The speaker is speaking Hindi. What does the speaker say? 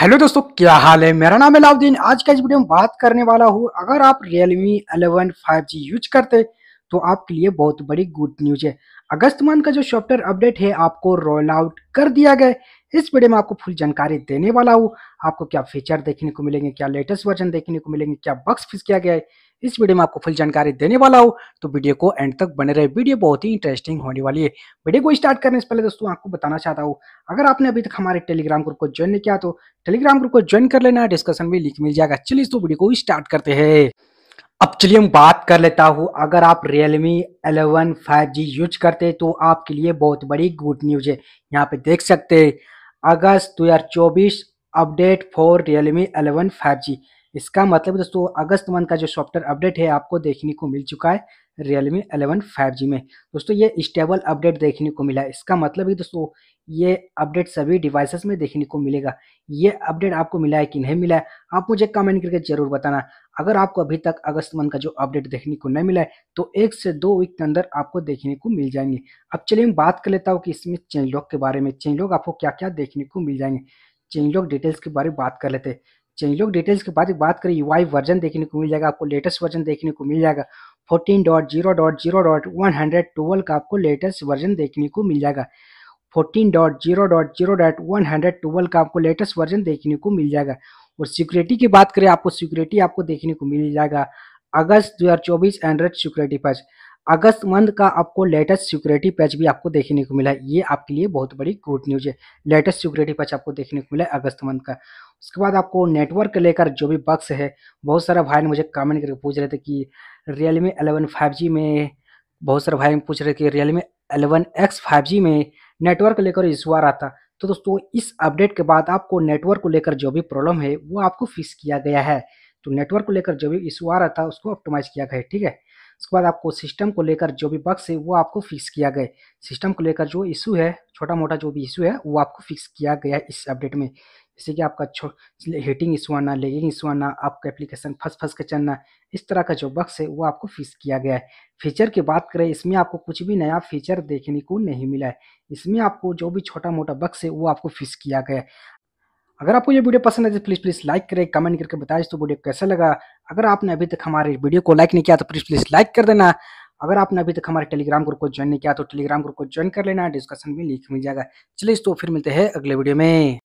हेलो दोस्तों क्या हाल है मेरा नाम है लाउद्दीन आज का इस वीडियो में बात करने वाला हूँ अगर आप एलेवन 11 5G यूज करते तो आपके लिए बहुत बड़ी गुड न्यूज है अगस्त मंथ का जो सॉफ्टवेयर अपडेट है आपको रोल आउट कर दिया गया इस वीडियो में आपको फुल जानकारी देने वाला हूँ आपको क्या फीचर देखने को मिलेंगे क्या लेटेस्ट वर्जन देखने को मिलेंगे क्या बक्स फिस किया गया है इस वीडियो में आपको फुल जानकारी देने वाला हो तो वीडियो को एंड तक बने रहे वीडियो बहुत ही इंटरेस्टिंग होने वाली है वीडियो को स्टार्ट करने से पहले दोस्तों आपको बताना चाहता हूँ अगर आपने अभी तक हमारे टेलीग्राम ग्रुप को ज्वाइन नहीं किया तो टेलीग्राम ग्रुप को ज्वाइन कर लेना डिस्कशन में लिंक मिल जाएगा चलिए दोस्तों वीडियो को स्टार्ट करते हैं अब चलिए हम बात कर लेता हूँ अगर आप Realme 11 5G यूज करते हैं तो आपके लिए बहुत बड़ी गुड न्यूज है यहाँ पे देख सकते हैं अगस्त 2024 अपडेट फॉर Realme 11 5G इसका मतलब दोस्तों अगस्त मंथ का जो सॉफ्टवेयर अपडेट है आपको देखने को मिल चुका है रियलमी एलेवन फाइव जी में दोस्तों ये स्टेबल अपडेट देखने को मिला इसका मतलब है दोस्तों ये अपडेट सभी डिवाइसेस में देखने को मिलेगा ये अपडेट आपको मिला है कि नहीं मिला है आप मुझे कमेंट करके जरूर बताना अगर आपको अभी तक अगस्त मंथ का जो अपडेट देखने को नहीं मिला है तो एक से दो वीक के अंदर आपको देखने को मिल जाएंगे अब चलिए मैं बात कर लेता हूँ कि इसमें चेंज लॉग के बारे में चेंज लॉग आपको क्या क्या देखने को मिल जाएंगे चेंज लॉग डिटेल्स के बारे में बात कर लेते हैं चलिए लोग डिटेल्स के बाद बात करें यूआई वर्जन देखने को मिल जाएगा आपको लेटेस्ट वर्जन देखने को मिल जाएगा fourteen dot zero dot zero dot one hundred twelve का आपको लेटेस्ट वर्जन देखने को मिल जाएगा fourteen dot zero dot zero dot one hundred twelve का आपको लेटेस्ट वर्जन देखने को मिल जाएगा और सिक्योरिटी की बात करें आपको सिक्योरिटी आपको देखने को मिल जाएगा अगस्त दो 2024 हंड्रेड सिक्योरिटी पैच अगस्त मंथ का आपको लेटेस्ट सिक्योरिटी पैच भी आपको देखने को मिला है ये आपके लिए बहुत बड़ी गुड न्यूज है लेटेस्ट सिक्योरिटी पैच आपको देखने को मिला है अगस्त मंथ का उसके बाद आपको नेटवर्क लेकर जो भी बक्स है बहुत सारा भाई ने मुझे कमेंट करके पूछ रहे थे कि रियलमी एलेवन फाइव में बहुत सारे भाई पूछ रहे थे कि रियलमी एलेवन एक्स फाइव में नेटवर्क लेकर इशू आ रहा था तो दोस्तों इस अपडेट के बाद आपको नेटवर्क को लेकर जो भी प्रॉब्लम है वो आपको फिक्स किया गया है तो नेटवर्क को लेकर जो भी इशू आ रहा था उसको ऑप्टोमाइज किया गया है ठीक है उसके बाद आपको सिस्टम को लेकर जो भी बक्स है वो आपको फिक्स किया गया सिस्टम को लेकर जो इशू है छोटा मोटा जो भी इशू है वो आपको फिक्स किया गया है इस अपडेट में जैसे कि आपका छो हीटिंग इशू आना लेगिंग इशू आना आपका एप्लीकेशन फंस फंस के चलना इस तरह का जो बक्स है वो आपको फिक्स किया गया है फीचर की बात करें इसमें आपको कुछ भी नया फीचर देखने को नहीं मिला है इसमें आपको जो भी छोटा मोटा बक्स है वो आपको फिक्स किया गया है अगर आपको ये वीडियो पसंद है तो प्लीज़ प्लीज़ लाइक करें कमेंट करके बताएं तो वीडियो कैसा लगा अगर आपने अभी तक हमारे वीडियो को लाइक नहीं किया तो प्लीज़ प्लीज़ लाइक कर देना अगर आपने अभी तक हमारे टेलीग्राम ग्रुप को ज्वाइन नहीं किया तो टेलीग्राम ग्रुप को ज्वाइन कर लेना डिस्कशन में लिख मिल जाएगा चलिए तो फिर मिलते हैं अगले वीडियो में